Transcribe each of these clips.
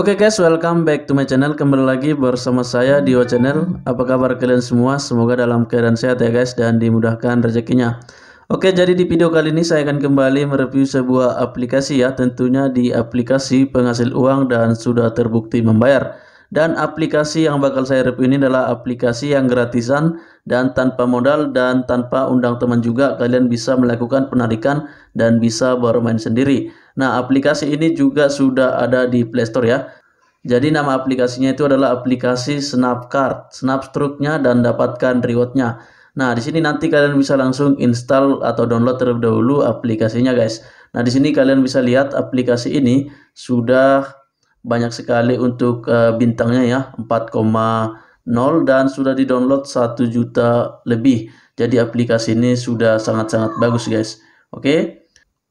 Oke okay guys, welcome back to my channel. Kembali lagi bersama saya di Dio Channel. Apa kabar kalian semua? Semoga dalam keadaan sehat ya guys dan dimudahkan rezekinya. Oke, okay, jadi di video kali ini saya akan kembali mereview sebuah aplikasi ya, tentunya di aplikasi penghasil uang dan sudah terbukti membayar. Dan aplikasi yang bakal saya review ini adalah aplikasi yang gratisan dan tanpa modal dan tanpa undang teman juga kalian bisa melakukan penarikan dan bisa bermain sendiri. Nah, aplikasi ini juga sudah ada di Play Store ya. Jadi nama aplikasinya itu adalah aplikasi Snapcard, Snapstruknya dan dapatkan rewardnya. Nah, di sini nanti kalian bisa langsung install atau download terlebih dahulu aplikasinya, guys. Nah, di sini kalian bisa lihat aplikasi ini sudah banyak sekali untuk uh, bintangnya ya, 4,0 dan sudah di-download 1 juta lebih. Jadi aplikasi ini sudah sangat-sangat bagus, guys. Oke. Okay?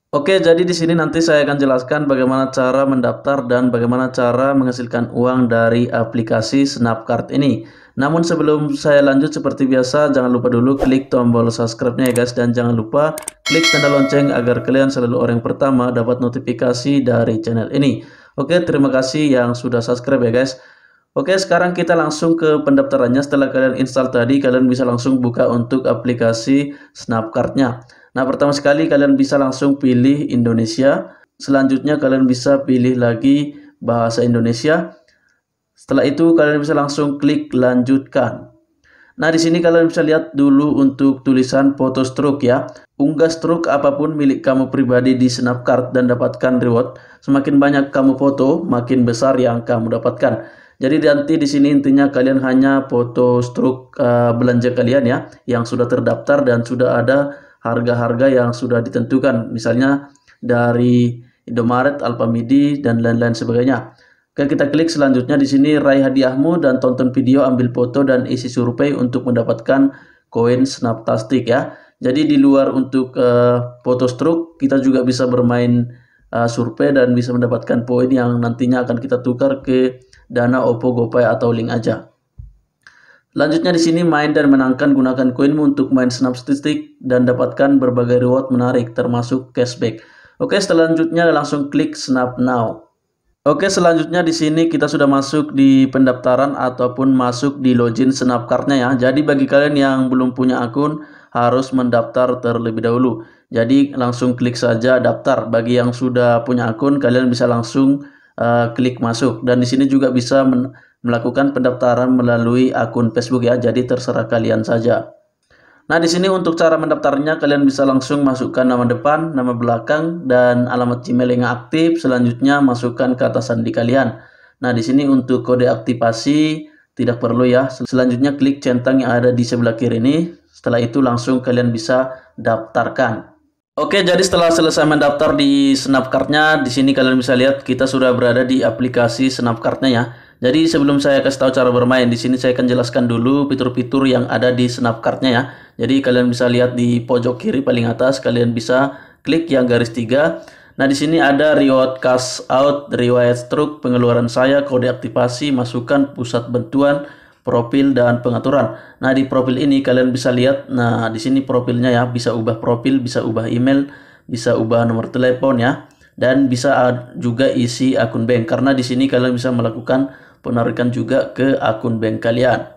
Oke, jadi di sini nanti saya akan jelaskan bagaimana cara mendaftar dan bagaimana cara menghasilkan uang dari aplikasi Snapcard ini. Namun sebelum saya lanjut seperti biasa, jangan lupa dulu klik tombol subscribe-nya ya guys dan jangan lupa klik tanda lonceng agar kalian selalu orang pertama dapat notifikasi dari channel ini. Oke, terima kasih yang sudah subscribe ya guys. Oke, sekarang kita langsung ke pendaftarannya. Setelah kalian install tadi, kalian bisa langsung buka untuk aplikasi Snapcard-nya. Nah, pertama sekali kalian bisa langsung pilih Indonesia. Selanjutnya kalian bisa pilih lagi bahasa Indonesia. Setelah itu kalian bisa langsung klik lanjutkan. Nah, di sini kalian bisa lihat dulu untuk tulisan foto stroke ya. Unggah stroke apapun milik kamu pribadi di Snapcard dan dapatkan reward. Semakin banyak kamu foto, makin besar yang kamu dapatkan. Jadi nanti di sini intinya kalian hanya foto stroke uh, belanja kalian ya yang sudah terdaftar dan sudah ada harga-harga yang sudah ditentukan misalnya dari Indomaret, Alfamidi dan lain-lain sebagainya. Oke, kita klik selanjutnya di sini raih hadiahmu dan tonton video, ambil foto dan isi survei untuk mendapatkan koin Snaptastic ya. Jadi di luar untuk uh, foto stroke kita juga bisa bermain uh, survei dan bisa mendapatkan poin yang nantinya akan kita tukar ke dana Oppo GoPay atau link aja. Lanjutnya di sini main dan menangkan gunakan koinmu untuk main snap statistik dan dapatkan berbagai reward menarik termasuk cashback. Oke, selanjutnya langsung klik snap now. Oke, selanjutnya di sini kita sudah masuk di pendaftaran ataupun masuk di login snap nya ya. Jadi bagi kalian yang belum punya akun harus mendaftar terlebih dahulu. Jadi langsung klik saja daftar. Bagi yang sudah punya akun kalian bisa langsung Eh, klik masuk dan di sini juga bisa melakukan pendaftaran melalui akun Facebook ya. Jadi terserah kalian saja. Nah, di sini untuk cara mendaftarnya kalian bisa langsung masukkan nama depan, nama belakang dan alamat email yang aktif. Selanjutnya masukkan kata sandi kalian. Nah, di sini untuk kode aktivasi tidak perlu ya. Selanjutnya klik centang yang ada di sebelah kiri ini. Setelah itu langsung kalian bisa daftarkan. Oke, jadi setelah selesai mendaftar di Snapcardnya, di sini kalian bisa lihat kita sudah berada di aplikasi Snapcardnya ya. Jadi sebelum saya kasih tahu cara bermain, di sini saya akan jelaskan dulu fitur-fitur yang ada di Snapcardnya ya. Jadi kalian bisa lihat di pojok kiri paling atas, kalian bisa klik yang garis tiga. Nah di sini ada reward cash out, reward stroke, pengeluaran saya, kode aktivasi, masukan, pusat bantuan, profil dan pengaturan. Nah, di profil ini kalian bisa lihat nah di sini profilnya ya, bisa ubah profil, bisa ubah email, bisa ubah nomor telepon ya dan bisa juga isi akun bank karena di sini kalian bisa melakukan penarikan juga ke akun bank kalian.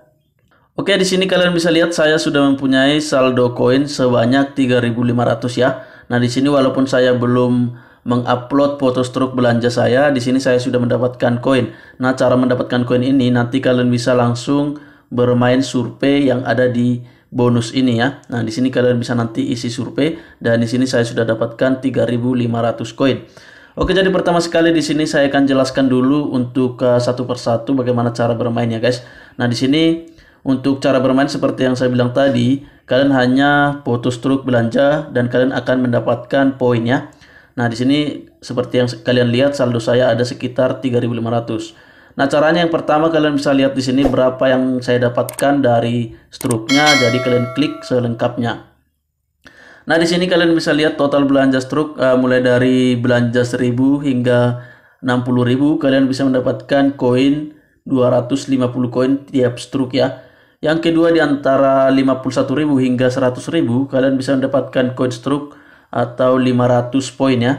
Oke, di sini kalian bisa lihat saya sudah mempunyai saldo koin sebanyak 3.500 ya. Nah, di sini walaupun saya belum mengupload foto struk belanja saya. Di sini saya sudah mendapatkan koin. Nah, cara mendapatkan koin ini nanti kalian bisa langsung bermain survei yang ada di bonus ini ya. Nah, di sini kalian bisa nanti isi survei dan di sini saya sudah dapatkan 3.500 koin. Oke, jadi pertama sekali di sini saya akan jelaskan dulu untuk uh, satu persatu bagaimana cara bermainnya, guys. Nah, di sini untuk cara bermain seperti yang saya bilang tadi, kalian hanya foto struk belanja dan kalian akan mendapatkan poin ya. Nah, di sini seperti yang kalian lihat saldo saya ada sekitar 3.500. Nah, caranya yang pertama kalian bisa lihat di sini berapa yang saya dapatkan dari struknya. Jadi kalian klik selengkapnya. Nah, di sini kalian bisa lihat total belanja struk uh, eh, mulai dari belanja 1.000 hingga 60.000 kalian bisa mendapatkan koin 250 koin tiap struk ya. Yang kedua di antara 51.000 hingga 100.000 kalian bisa mendapatkan koin struk atau 500 poin ya.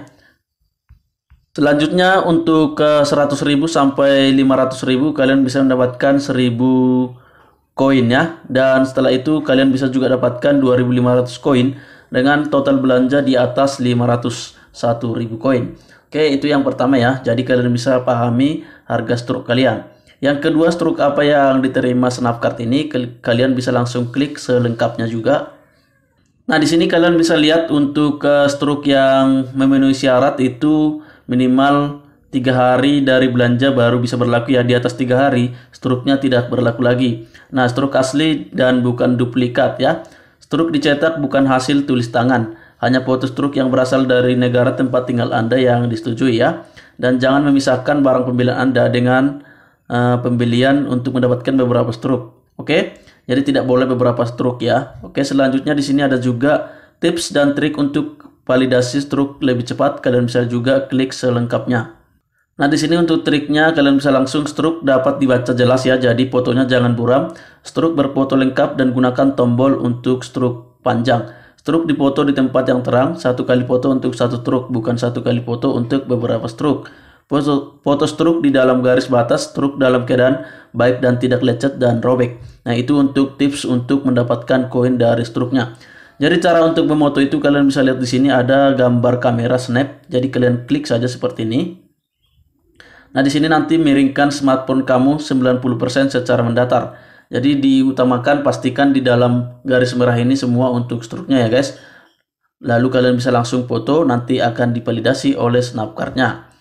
Selanjutnya untuk ke 100.000 sampai 500.000 kalian bisa mendapatkan 1000 koin ya dan setelah itu kalian bisa juga dapatkan 2500 koin dengan total belanja di atas 501.000 koin. Oke, itu yang pertama ya. Jadi kalian bisa pahami harga struk kalian. Yang kedua, struk apa yang diterima Snapcard ini kalian bisa langsung klik selengkapnya juga Nah, di sini kalian bisa lihat untuk eh, struk yang memenuhi syarat itu minimal tiga hari dari belanja baru bisa berlaku ya di atas tiga hari struknya tidak berlaku lagi. Nah, struk asli dan bukan duplikat ya. Struk dicetak bukan hasil tulis tangan, hanya foto struk yang berasal dari negara tempat tinggal Anda yang disetujui ya. Dan jangan memisahkan barang pembelian Anda dengan uh, pembelian untuk mendapatkan beberapa struk. Oke? Okay? Jadi tidak boleh beberapa stroke ya. Oke, selanjutnya di sini ada juga tips dan trik untuk validasi stroke lebih cepat. Kalian bisa juga klik selengkapnya. Nah, di sini untuk triknya kalian bisa langsung stroke dapat dibaca jelas ya. Jadi fotonya jangan buram. Stroke berfoto lengkap dan gunakan tombol untuk stroke panjang. Stroke dipoto di tempat yang terang, satu kali foto untuk satu stroke, bukan satu kali foto untuk beberapa stroke. Foto, foto stroke di dalam garis batas, stroke dalam keadaan baik dan tidak lecet dan robek. Nah, itu untuk tips untuk mendapatkan koin dari struknya. Jadi cara untuk memoto itu kalian bisa lihat di sini ada gambar kamera snap. Jadi kalian klik saja seperti ini. Nah, di sini nanti miringkan smartphone kamu 90% secara mendatar. Jadi diutamakan pastikan di dalam garis merah ini semua untuk struknya ya guys. Lalu kalian bisa langsung foto nanti akan dipalidasi oleh card-nya.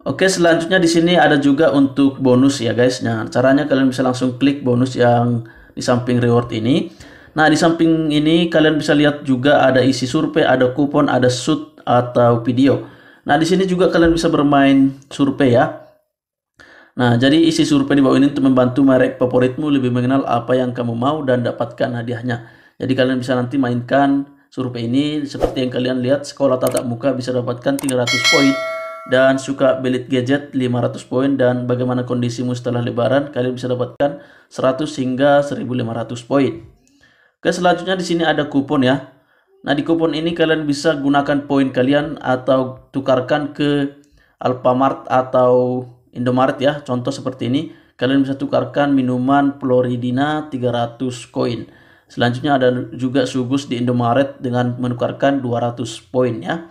Oke, selanjutnya di sini ada juga untuk bonus ya guys. Nah, caranya kalian bisa langsung klik bonus yang di samping reward ini. Nah, di samping ini kalian bisa lihat juga ada isi survei, ada kupon, ada shoot atau video. Nah, di sini juga kalian bisa bermain survei ya. Nah, jadi isi survei di bawah ini untuk membantu merek favoritmu lebih mengenal apa yang kamu mau dan dapatkan hadiahnya. Jadi kalian bisa nanti mainkan survei ini seperti yang kalian lihat sekolah tatap muka bisa dapatkan 300 poin dan suka belit gadget 500 poin dan bagaimana kondisimu setelah lebaran kalian bisa dapatkan 100 hingga 1500 poin. Oke, selanjutnya di sini ada kupon ya. Nah, di kupon ini kalian bisa gunakan poin kalian atau tukarkan ke Alfamart atau Indomaret ya. Contoh seperti ini, kalian bisa tukarkan minuman Floridina 300 koin. Selanjutnya ada juga sugus di Indomaret dengan menukarkan 200 poin ya.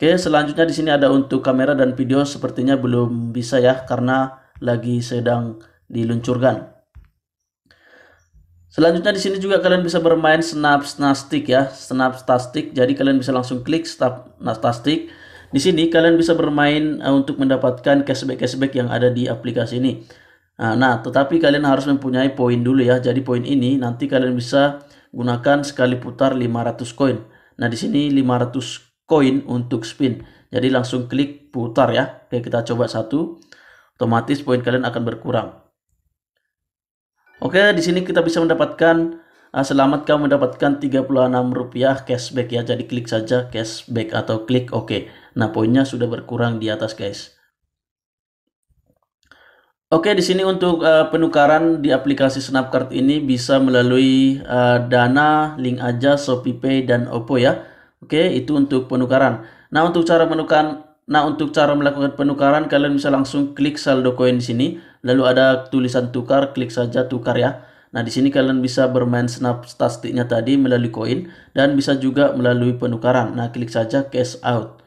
Oke, selanjutnya di sini ada untuk kamera dan video sepertinya belum bisa ya karena lagi sedang diluncurkan. Selanjutnya di sini juga kalian bisa bermain snap snastik ya, snap snastik. Jadi kalian bisa langsung klik snap snastik. Di sini kalian bisa bermain eh, untuk mendapatkan cashback-cashback yang ada di aplikasi ini. Nah, nah, tetapi kalian harus mempunyai poin dulu ya. Jadi poin ini nanti kalian bisa gunakan sekali putar 500 koin. Nah, di sini 500 koin untuk spin. Jadi langsung klik putar ya. Oke, kita coba satu. Otomatis poin kalian akan berkurang. Oke, di sini kita bisa mendapatkan ah, selamat kamu mendapatkan Rp36 cashback ya. Jadi klik saja cashback atau klik oke. Nah, poinnya sudah berkurang di atas, guys. Oke, di sini untuk uh, penukaran di aplikasi Snapcard ini bisa melalui uh, Dana, Link Aja, ShopeePay dan Oppo ya. Oke, itu untuk penukaran. Nah, untuk cara penukaran Nah, untuk cara melakukan penukaran kalian bisa langsung klik saldo koin di sini, lalu ada tulisan tukar, klik saja tukar ya. Nah, di sini kalian bisa bermain snap statistiknya tadi melalui koin dan bisa juga melalui penukaran. Nah, klik saja cash out.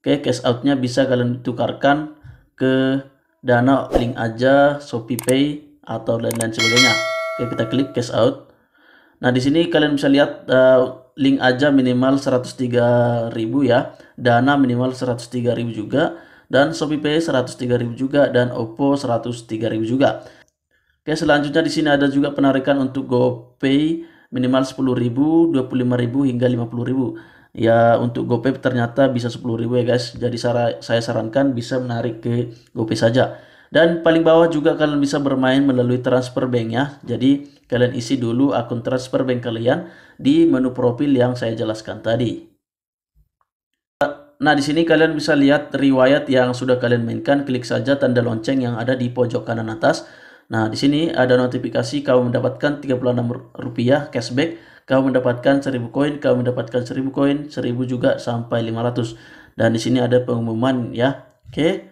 Oke, cash out-nya bisa kalian tukarkan ke Dana link aja, Shopee Pay atau lain-lain sebagainya. Oke, kita klik cash out. Nah, di sini kalian bisa lihat uh, link aja minimal 103.000 ya. Dana minimal 103.000 juga dan ShopeePay 103.000 juga dan Oppo 103.000 juga. Oke, selanjutnya di sini ada juga penarikan untuk GoPay minimal 10.000, 25.000 hingga 50.000. Ya, untuk GoPay ternyata bisa 10.000 ya guys. Jadi saya sarankan bisa menarik ke GoPay saja. Dan paling bawah juga kalian bisa bermain melalui transfer bank ya. Jadi kalian isi dulu akun transfer bank kalian di menu profil yang saya jelaskan tadi. Nah, di sini kalian bisa lihat riwayat yang sudah kalian mainkan. Klik saja tanda lonceng yang ada di pojok kanan atas. Nah, di sini ada notifikasi Kau mendapatkan 36 rupiah cashback, Kau mendapatkan 1000 koin, Kau mendapatkan 1000 koin, 1000 juga sampai 500. Dan di sini ada pengumuman ya. Oke. Okay.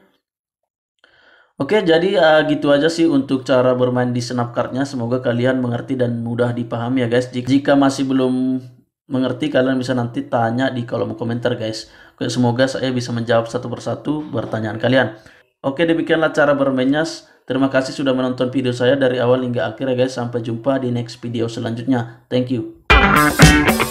Oke, jadi uh, gitu aja sih untuk cara bermain di snap cardnya. Semoga kalian mengerti dan mudah dipahami ya guys. Jika masih belum mengerti, kalian bisa nanti tanya di kolom komentar guys. Oke, semoga saya bisa menjawab satu persatu pertanyaan kalian. Oke, demikianlah cara bermainnya. Terima kasih sudah menonton video saya dari awal hingga akhir ya guys. Sampai jumpa di next video selanjutnya. Thank you.